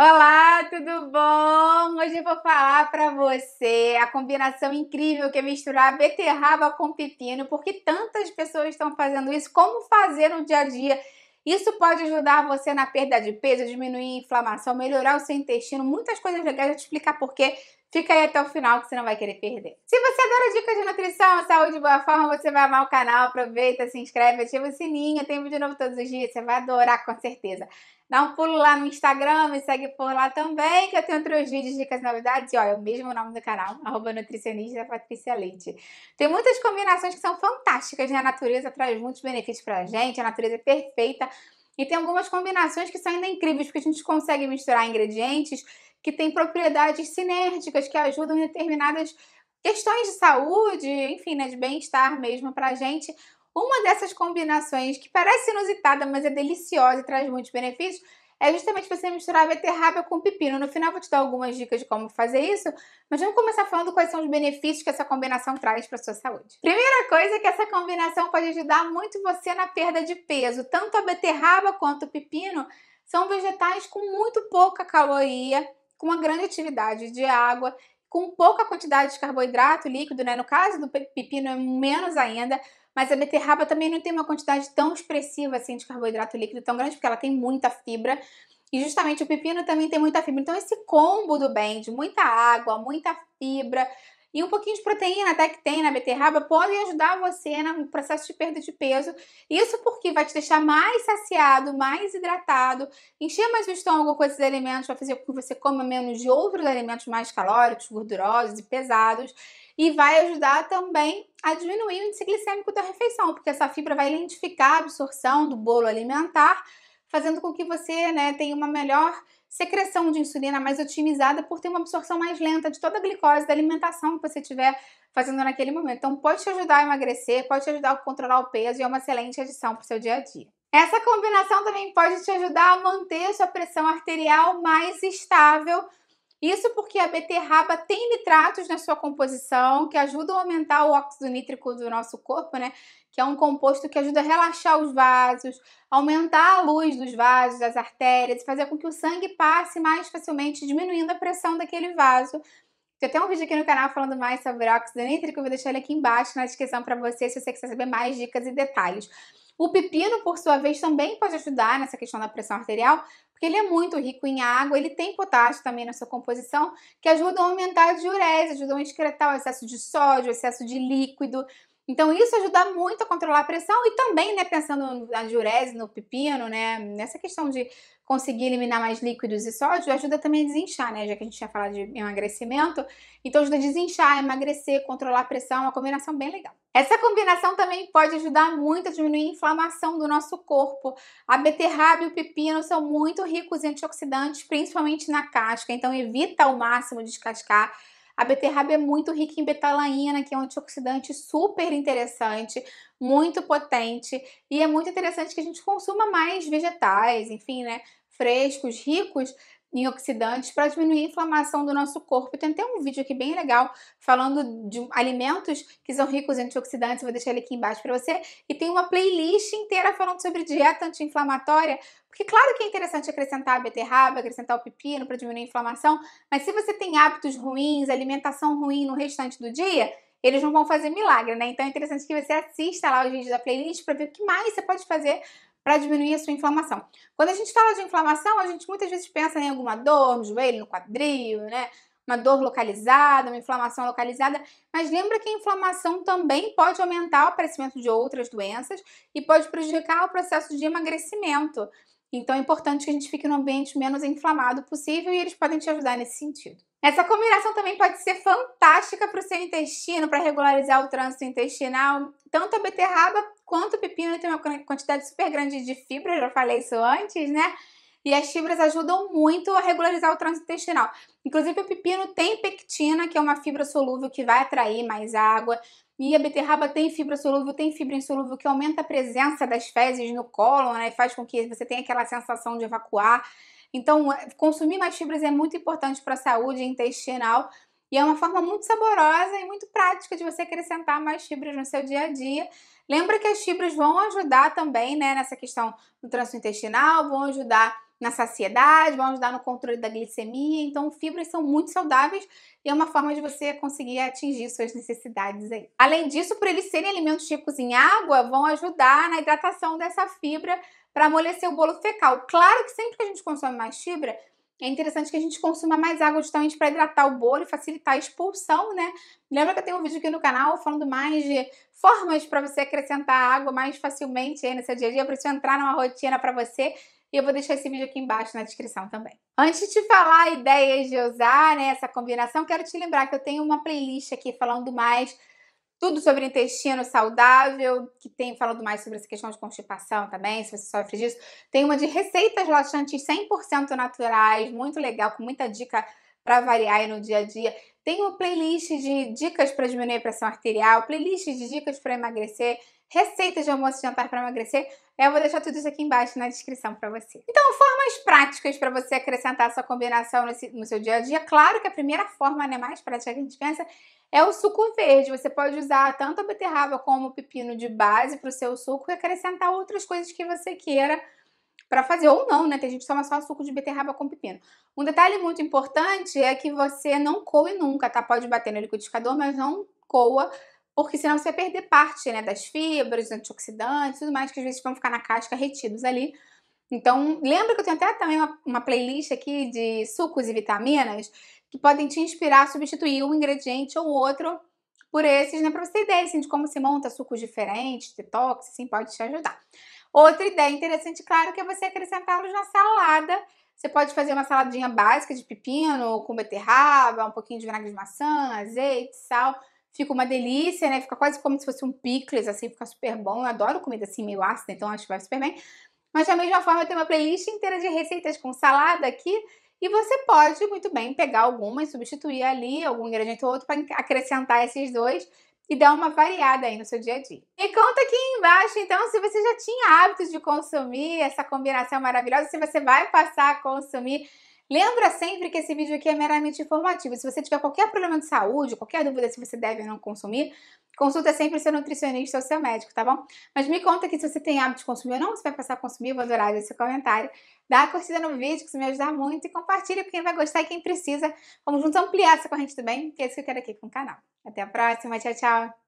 Olá, tudo bom? Hoje eu vou falar para você a combinação incrível que é misturar beterraba com pepino, porque tantas pessoas estão fazendo isso, como fazer no dia a dia. Isso pode ajudar você na perda de peso, diminuir a inflamação, melhorar o seu intestino, muitas coisas legais, eu vou te explicar por quê. Fica aí até o final que você não vai querer perder. Se você adora dicas de nutrição, saúde e boa forma, você vai amar o canal. Aproveita, se inscreve, ativa o sininho. Tem vídeo novo todos os dias, você vai adorar com certeza. Dá um pulo lá no Instagram, me segue por lá também, que eu tenho outros vídeos, dicas novidades. E olha, é o mesmo nome do canal, arroba nutricionista Patrícia Leite. Tem muitas combinações que são fantásticas, né? A natureza traz muitos benefícios pra gente, a natureza é perfeita. E tem algumas combinações que são ainda incríveis, porque a gente consegue misturar ingredientes que têm propriedades sinérgicas que ajudam em determinadas questões de saúde, enfim, né, de bem-estar mesmo a gente. Uma dessas combinações que parece inusitada, mas é deliciosa e traz muitos benefícios, é justamente você misturar a beterraba com o pepino. No final vou te dar algumas dicas de como fazer isso, mas vamos começar falando quais são os benefícios que essa combinação traz para sua saúde. Primeira coisa é que essa combinação pode ajudar muito você na perda de peso. Tanto a beterraba quanto o pepino são vegetais com muito pouca caloria, com uma grande atividade de água com pouca quantidade de carboidrato líquido, né? No caso do pepino é menos ainda, mas a beterraba também não tem uma quantidade tão expressiva assim de carboidrato líquido tão grande, porque ela tem muita fibra. E justamente o pepino também tem muita fibra. Então esse combo do bem, de muita água, muita fibra, e um pouquinho de proteína até que tem na beterraba pode ajudar você no processo de perda de peso. Isso porque vai te deixar mais saciado, mais hidratado, encher mais o estômago com esses alimentos, vai fazer com que você coma menos de outros alimentos mais calóricos, gordurosos e pesados e vai ajudar também a diminuir o índice glicêmico da refeição, porque essa fibra vai lentificar a absorção do bolo alimentar, fazendo com que você né, tenha uma melhor secreção de insulina mais otimizada por ter uma absorção mais lenta de toda a glicose da alimentação que você estiver fazendo naquele momento. Então, pode te ajudar a emagrecer, pode te ajudar a controlar o peso e é uma excelente adição para o seu dia a dia. Essa combinação também pode te ajudar a manter a sua pressão arterial mais estável isso porque a beterraba tem nitratos na sua composição que ajudam a aumentar o óxido nítrico do nosso corpo, né? Que é um composto que ajuda a relaxar os vasos, aumentar a luz dos vasos, das artérias, fazer com que o sangue passe mais facilmente, diminuindo a pressão daquele vaso. Tem até um vídeo aqui no canal falando mais sobre óxido nítrico, vou deixar ele aqui embaixo na descrição para você se você quiser saber mais dicas e detalhes. O pepino, por sua vez, também pode ajudar nessa questão da pressão arterial, porque ele é muito rico em água, ele tem potássio também na sua composição, que ajudam a aumentar a diurese, ajudam a excretar o excesso de sódio, o excesso de líquido. Então isso ajuda muito a controlar a pressão e também, né, pensando na diurese, no pepino, né, nessa questão de conseguir eliminar mais líquidos e sódio, ajuda também a desinchar, né, já que a gente tinha falado de emagrecimento. Então ajuda a desinchar, emagrecer, controlar a pressão, uma combinação bem legal. Essa combinação também pode ajudar muito a diminuir a inflamação do nosso corpo. A beterraba e o pepino são muito ricos em antioxidantes, principalmente na casca, então evita ao máximo descascar a beterraba é muito rica em betalaína, que é um antioxidante super interessante, muito potente, e é muito interessante que a gente consuma mais vegetais, enfim, né? Frescos, ricos em oxidantes para diminuir a inflamação do nosso corpo. Então, tem até um vídeo aqui bem legal falando de alimentos que são ricos em antioxidantes, vou deixar ele aqui embaixo para você. E tem uma playlist inteira falando sobre dieta anti-inflamatória, porque claro que é interessante acrescentar a beterraba, acrescentar o pepino para diminuir a inflamação, mas se você tem hábitos ruins, alimentação ruim no restante do dia, eles não vão fazer milagre, né? Então é interessante que você assista lá os vídeos da playlist para ver o que mais você pode fazer para diminuir a sua inflamação. Quando a gente fala de inflamação, a gente muitas vezes pensa em alguma dor no joelho, no quadril, né? Uma dor localizada, uma inflamação localizada, mas lembra que a inflamação também pode aumentar o aparecimento de outras doenças e pode prejudicar o processo de emagrecimento. Então é importante que a gente fique no ambiente menos inflamado possível e eles podem te ajudar nesse sentido. Essa combinação também pode ser fantástica para o seu intestino, para regularizar o trânsito intestinal. Tanto a beterraba quanto o pepino tem uma quantidade super grande de fibras, já falei isso antes, né? E as fibras ajudam muito a regularizar o trânsito intestinal. Inclusive, o pepino tem pectina, que é uma fibra solúvel que vai atrair mais água. E a beterraba tem fibra solúvel, tem fibra insolúvel, que aumenta a presença das fezes no cólon, né? E faz com que você tenha aquela sensação de evacuar. Então, é, consumir mais fibras é muito importante para a saúde intestinal. E é uma forma muito saborosa e muito prática de você acrescentar mais fibras no seu dia a dia. Lembra que as fibras vão ajudar também, né, nessa questão do trânsito intestinal, vão ajudar na saciedade, vão ajudar no controle da glicemia. Então, fibras são muito saudáveis e é uma forma de você conseguir atingir suas necessidades aí. Além disso, por eles serem alimentos ricos em água, vão ajudar na hidratação dessa fibra para amolecer o bolo fecal. Claro que sempre que a gente consome mais fibra, é interessante que a gente consuma mais água justamente para hidratar o bolo e facilitar a expulsão, né? Lembra que eu tenho um vídeo aqui no canal falando mais de formas para você acrescentar água mais facilmente aí no seu dia a dia, para isso entrar numa rotina para você. E eu vou deixar esse vídeo aqui embaixo na descrição também. Antes de te falar ideias de usar né, essa combinação, quero te lembrar que eu tenho uma playlist aqui falando mais tudo sobre intestino saudável, que tem falando mais sobre essa questão de constipação também, se você sofre disso. Tem uma de receitas laxantes 100% naturais, muito legal, com muita dica para variar aí no dia a dia. Tem uma playlist de dicas para diminuir a pressão arterial, playlist de dicas para emagrecer, receitas de almoço e jantar para emagrecer. É, eu vou deixar tudo isso aqui embaixo na descrição para você. Então, formas práticas para você acrescentar essa combinação no seu dia a dia. Claro que a primeira forma, né, mais prática que a gente pensa, é o suco verde. Você pode usar tanto a beterraba como o pepino de base para o seu suco e acrescentar outras coisas que você queira para fazer, ou não, né? Tem gente que toma só suco de beterraba com pepino. Um detalhe muito importante é que você não coe nunca, tá? Pode bater no liquidificador, mas não coa, porque senão você vai perder parte, né? Das fibras, dos antioxidantes, tudo mais que às vezes vão ficar na casca retidos ali. Então, lembra que eu tenho até também uma, uma playlist aqui de sucos e vitaminas que podem te inspirar a substituir um ingrediente ou outro por esses, né? Pra você ter ideia, assim, de como se monta sucos diferentes, detox, assim, pode te ajudar. Outra ideia interessante, claro, que é você acrescentá-los na salada. Você pode fazer uma saladinha básica de pepino, com beterraba, um pouquinho de vinagre de maçã, azeite, sal. Fica uma delícia, né? Fica quase como se fosse um picles, assim, fica super bom. Eu adoro comida assim meio ácida, então acho que vai super bem. Mas da mesma forma, eu tenho uma playlist inteira de receitas com salada aqui. E você pode muito bem pegar alguma e substituir ali algum ingrediente ou outro para acrescentar esses dois e dá uma variada aí no seu dia a dia. Me conta aqui embaixo, então, se você já tinha hábitos de consumir essa combinação maravilhosa, se você vai passar a consumir Lembra sempre que esse vídeo aqui é meramente informativo. Se você tiver qualquer problema de saúde, qualquer dúvida se você deve ou não consumir, consulta sempre seu nutricionista ou seu médico, tá bom? Mas me conta aqui se você tem hábito de consumir ou não, se vai passar a consumir, vou adorar esse comentário. Dá a curtida no vídeo, que isso me ajuda muito, e compartilha com quem vai gostar e quem precisa. Vamos juntos ampliar essa corrente do bem, que é isso que eu quero aqui com o canal. Até a próxima, tchau, tchau!